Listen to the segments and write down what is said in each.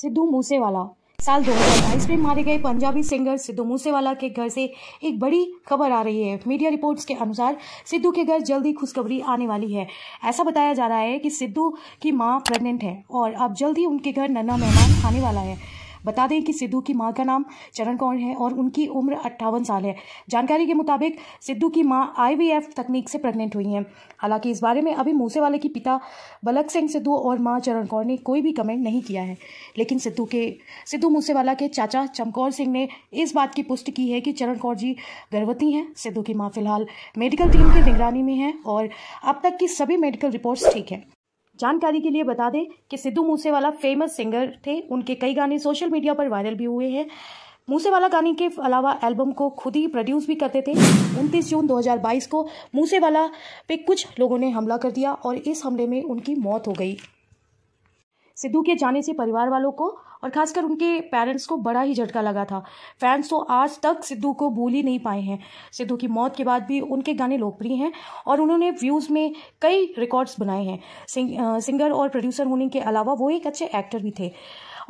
सिद्धू मूसेवाला साल 2022 में मारे गए पंजाबी सिंगर सिद्धू मूसेवाला के घर से एक बड़ी खबर आ रही है मीडिया रिपोर्ट्स के अनुसार सिद्धू के घर जल्दी खुशखबरी आने वाली है ऐसा बताया जा रहा है कि सिद्धू की मां प्रेग्नेंट है और अब जल्द ही उनके घर नन्ना मेहमान आने वाला है बता दें कि सिद्धू की मां का नाम चरण कौर है और उनकी उम्र अट्ठावन साल है जानकारी के मुताबिक सिद्धू की मां आईवीएफ तकनीक से प्रेग्नेंट हुई हैं हालांकि इस बारे में अभी मूसेवाले की के पिता बलक सिंह सिद्धू और मां चरण कौर ने कोई भी कमेंट नहीं किया है लेकिन सिद्धू के सिद्धू मूसेवाला के चाचा चमकौर सिंह ने इस बात की पुष्टि की है कि चरण कौर जी गर्भवती हैं सिद्धू की माँ फिलहाल मेडिकल टीम की निगरानी में है और अब तक की सभी मेडिकल रिपोर्ट्स ठीक हैं जानकारी के लिए बता दें कि सिद्धू मूसेवाला फेमस सिंगर थे उनके कई गाने सोशल मीडिया पर वायरल भी हुए हैं मूसेवाला गाने के अलावा एल्बम को खुद ही प्रोड्यूस भी करते थे 29 जून 2022 को मूसेवाला पे कुछ लोगों ने हमला कर दिया और इस हमले में उनकी मौत हो गई सिद्धू के जाने से परिवार वालों को और खासकर उनके पेरेंट्स को बड़ा ही झटका लगा था फैंस तो आज तक सिद्धू को भूल ही नहीं पाए हैं सिद्धू की मौत के बाद भी उनके गाने लोकप्रिय हैं और उन्होंने व्यूज़ में कई रिकॉर्ड्स बनाए हैं सिंग, सिंगर और प्रोड्यूसर होने के अलावा वो एक अच्छे एक्टर भी थे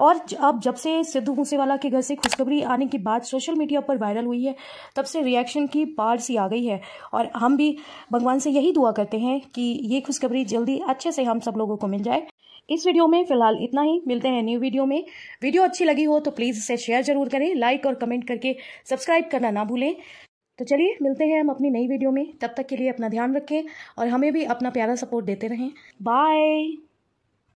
और अब जब से सिद्धू मूसेवाला के घर से खुशखबरी आने के बाद सोशल मीडिया पर वायरल हुई है तब से रिएक्शन की बाढ़ सी आ गई है और हम भी भगवान से यही दुआ करते हैं कि ये खुशखबरी जल्दी अच्छे से हम सब लोगों को मिल जाए इस वीडियो में फिलहाल इतना ही मिलते हैं न्यू वीडियो में वीडियो अच्छी लगी हो तो प्लीज़ इसे शेयर जरूर करें लाइक और कमेंट करके सब्सक्राइब करना ना भूलें तो चलिए मिलते हैं हम अपनी नई वीडियो में तब तक के लिए अपना ध्यान रखें और हमें भी अपना प्यारा सपोर्ट देते रहें बाय